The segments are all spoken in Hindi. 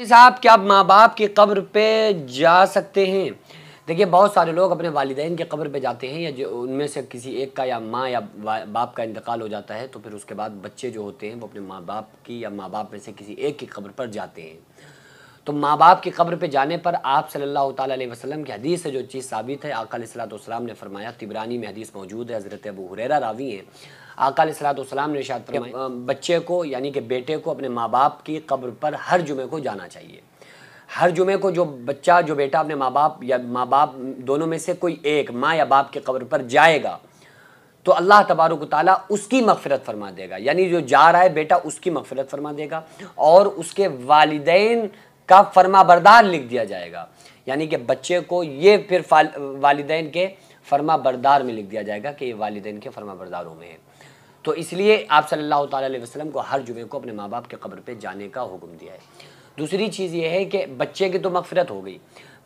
जी साहब क्या आप माँ बाप की कब्र पे जा सकते हैं देखिए बहुत सारे लोग अपने वालदेन की कब्र पे जाते हैं या जो उनमें से किसी एक का या माँ या बाप का इंतकाल हो जाता है तो फिर उसके बाद बच्चे जो होते हैं वो अपने माँ बाप की या माँ बाप में से किसी एक की कब्र पर जाते हैं तो माँ बाप की कब्र पे जाने पर आप सल्लल्लाहु अलैहि वसल्लम की हदीस से जो चीज़ साबित है आकाम ने फरमाया तिबरानी में हदीस मौजूद है हज़रत अबू हुररा रावी हैं आकाम ने शायद बच्चे को यानी कि बेटे को अपने माँ बाप की कब्र पर हर जुमे को जाना चाहिए हर जुमे को जो बच्चा जो बेटा अपने माँ बाप या माँ बाप दोनों में से कोई एक माँ या बाप की कब्र पर जाएगा तो अल्लाह तबारक ताली उसकी मफफ़रत फरमा देगा यानी जो जा रहा है बेटा उसकी मफफ़रत फरमा देगा और उसके वालदेन का फर्मा बरदार लिख दिया जाएगा यानी कि बच्चे को ये फिर वालदेन के फर्मा बरदार में लिख दिया जाएगा कि ये वालदेन के फर्मा बरदारों में है तो इसलिए आप सल्लल्लाहु अलैहि वसल्लम को हर जुमे को अपने माँ बाप के कब्र पे जाने का हुक्म दिया है दूसरी चीज़ ये है कि बच्चे की तो मफफरत हो गई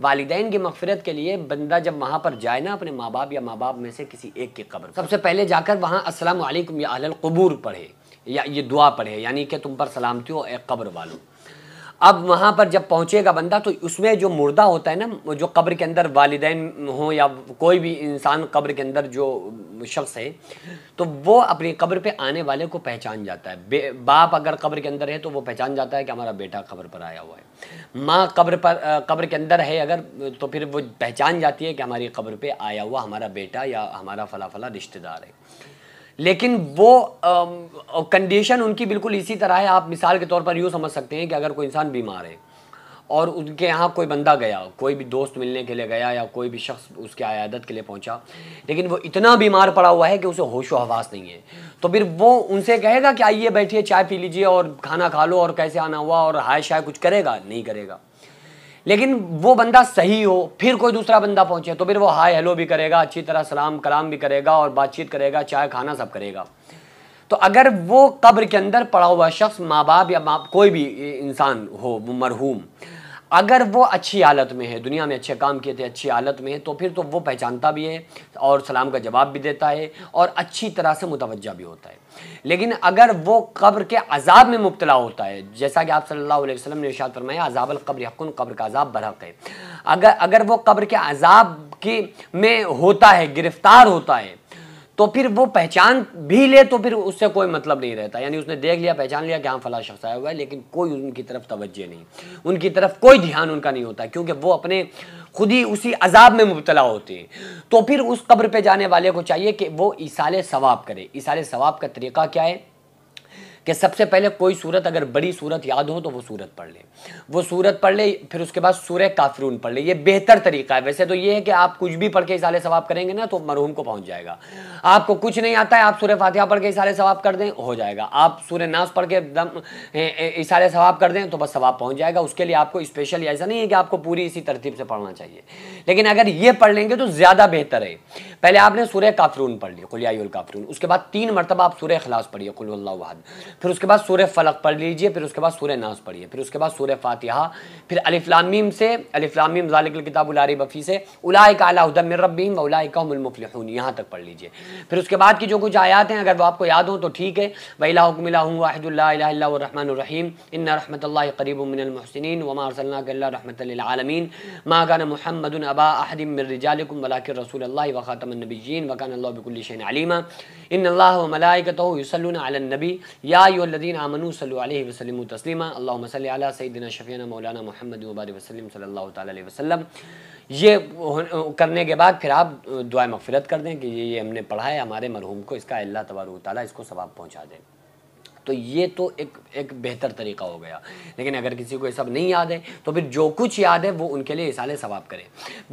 वालदेन की मफफरत के लिए बंदा जब वहाँ पर जाए ना अपने माँ बाप या माँ बाप में से किसी एक की कब्र सबसे पहले जाकर वहाँ अस्सलाम वालेकुम या अहल कबूर पढ़े या ये दुआ पढ़े यानी कि तुम पर सलामती हो एक कब्र वालों अब वहाँ पर जब पहुँचेगा बंदा तो उसमें जो मुर्दा होता है ना जो कब्र के अंदर वालदेन हो या कोई भी इंसान कब्र के अंदर जो शख्स है तो वो अपनी कब्र पे आने वाले को पहचान जाता है बाप अगर कब्र के अंदर है तो वो पहचान जाता है कि हमारा बेटा कब्र पर आया हुआ है माँ कब्र पर कब्र के अंदर है अगर तो फिर वो पहचान जाती है कि हमारी कब्र पर आया हुआ हमारा बेटा या हमारा फला फला रिश्तेदार है लेकिन वो कंडीशन उनकी बिल्कुल इसी तरह है आप मिसाल के तौर पर यूँ समझ सकते हैं कि अगर कोई इंसान बीमार है और उनके यहाँ कोई बंदा गया कोई भी दोस्त मिलने के लिए गया या कोई भी शख्स उसके आयादत के लिए पहुँचा लेकिन वो इतना बीमार पड़ा हुआ है कि उसे होश व हवास नहीं है तो फिर वो उनसे कहेगा कि आइए बैठिए चाय पी लीजिए और खाना खा लो और कैसे आना हुआ और हाय शाय कुछ करेगा नहीं करेगा लेकिन वो बंदा सही हो फिर कोई दूसरा बंदा पहुंचे तो फिर वो हाय हेलो भी करेगा अच्छी तरह सलाम कलाम भी करेगा और बातचीत करेगा चाय खाना सब करेगा तो अगर वो कब्र के अंदर पड़ा हुआ शख्स माँ बाप या माँ कोई भी इंसान हो मरहूम अगर वो अच्छी हालत में है दुनिया में अच्छे काम किए थे अच्छी हालत में है तो फिर तो वो पहचानता भी है और सलाम का जवाब भी देता है और अच्छी तरह से मुतवजा भी होता है लेकिन अगर वो कब्र के अजाब में मुबतला होता है जैसा कि आप सल्लल्लाहु अलैहि वसल्लम ने इशाद फरमाया अजाब कब्र हकुन कब्र का अजाब बरहक है अगर अगर वो कब्र के अजाब के में होता है गिरफ्तार होता है तो फिर वो पहचान भी ले तो फिर उससे कोई मतलब नहीं रहता यानी उसने देख लिया पहचान लिया कि हाँ फला शख्स आया हुआ है लेकिन कोई उनकी तरफ तवज्जो नहीं उनकी तरफ कोई ध्यान उनका नहीं होता क्योंकि वो अपने खुद ही उसी अजाब में मुबतला होते हैं तो फिर उस कब्र पे जाने वाले को चाहिए कि वो इसाले सवाब करे इसाले सवाब का तरीका क्या है कि सबसे पहले कोई सूरत अगर बड़ी सूरत याद हो तो वो सूरत पढ़ ले वो सूरत पढ़ ले फिर उसके बाद सूर्य काफरून पढ़ लें ये बेहतर तरीका है वैसे तो ये है कि आप कुछ भी पढ़ के इसाले सवाब करेंगे ना तो मरहूम को पहुँच जाएगा आपको कुछ नहीं आता है आप सूर्य फातिहा पढ़ के इसाले सवाब कर दें हो जाएगा आप सूर्य नाश पढ़ के दम इसाले सवाब कर दें तो बस सवाब पहुँच जाएगा उसके लिए आपको स्पेशल ऐसा नहीं है कि आपको पूरी इसी तरतीब से पढ़ना चाहिए लेकिन अगर ये पढ़ लेंगे तो ज़्यादा बेहतर है पहले आपने सूर्य काफरून पढ़ लिया कुलियाल काफरून उसके बाद तीन मरतबा आप सूर्य खलास पढ़िए खुल्लाद फिर उसके बाद सूर्य फलक पढ़ लीजिए फिर उसके बाद सूर्य नास पढ़िए फिर उसके बाद सूर्य फातिहा फिर अलिफ्लामीम से अलिफ्लामीम जालिकल किताब उलारी बफ़ी से उलाय कालादम रबीम उलायकामुलमफलहून यहाँ तक पढ़ लीजिए फिर उसके बाद की जो कुछ आयात हैं अगर वो आपको याद हो तो ठीक है वहीला वाहिदुल्लाहमान इन रहमत करीब मिनमसिन वमा रसल्ला रहमत आलमीन माँ गाना महमद अबा अहदिम मिर्रजालकुम रसूल वख़ातम صلوا عليه وسلموا تسليما اللهم صل على वसलम तस्लिमा مولانا محمد وبارك وسلم صلى الله تعالى عليه وسلم ये करने के बाद फिर आप दुआ मफ़रत कर दें कि ये हमने पढ़ा है हमारे मरहूम को इसका अल्लाह तबारू ताली इसको सवाब पहुँचा दें तो ये तो एक एक बेहतर तरीका हो गया लेकिन अगर किसी को ये सब नहीं याद है तो फिर जो कुछ याद है वो उनके लिए इसाले सवाब करें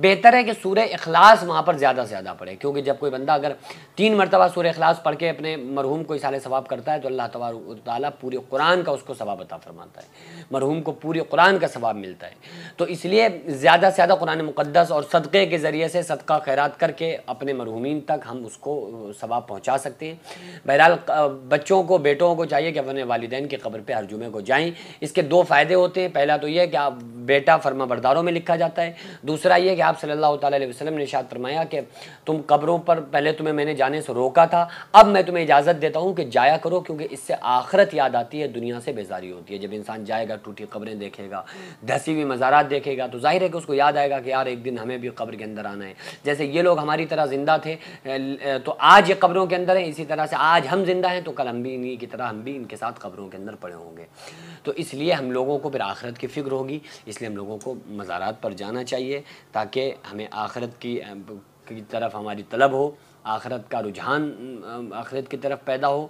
बेहतर है कि सूर अखलास वहाँ पर ज़्यादा से ज़्यादा पढ़े क्योंकि जब कोई बंदा अगर तीन मरतबा सूर अखलास पढ़ के अपने मरहूम को इसाले सवाब करता है तो अल्लाह तबार पूरे कुरान का उसको सवाब अता फरमाता है मरहूम को पूरे कुरान का सवाब मिलता है तो इसलिए ज़्यादा से ज़्यादा कुरान मुकदस और सदक़े के ज़रिए से सदका खैरत करके अपने मरहूमिन तक हम उसको सवाब पहुँचा सकते हैं बहरहाल बच्चों को बेटों को चाहिए चाहिए कि अपने वालदेन की खबर पर हर जुमे को जाएँ इसके दो फ़ायदे होते हैं पहला तो यह कि आप बेटा फर्मा बरदारों में लिखा जाता है दूसरा ये कि आप सल्ला तसलम ने शाद फरमाया कि तुम कब्रों पर पहले तुम्हें मैंने जाने से रोका था अब मैं तुम्हें इजाज़त देता हूँ कि जाया करो क्योंकि इससे आखरत याद आती है दुनिया से बेजारी होती है जब इंसान जाएगा टूटी खबरें देखेगा धसी हुई मज़ारात देखेगा तो जाहिर है कि उसको याद आएगा कि यार एक दिन हमें भी कब्र के अंदर आना है जैसे ये लोग हमारी तरह ज़िंदा थे तो आज ये कब्रों के अंदर हैं इसी तरह से आज हम जिंदा हैं तो कल हम भी इन्हीं की तरह हम भी भी इनके साथ कब्रों के अंदर पड़े होंगे तो इसलिए हम लोगों को फिर आखिरत की फ़िक्र होगी इसलिए हम लोगों को मज़ारात पर जाना चाहिए ताकि हमें आखिरत की की तरफ हमारी तलब हो आखरत का रुझान आखरत की तरफ पैदा हो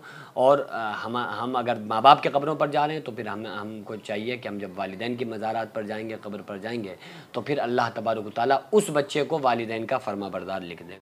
और हम हम अगर माँ बाप के कब्रों पर जा रहे हैं तो फिर हम हमको चाहिए कि हम जब वालदेन की मज़ारात पर जाएंगे कब्र पर जाएंगे तो फिर अल्लाह तबारक ताली उस बच्चे को वालदेन का फर्मा बरदार लिख दें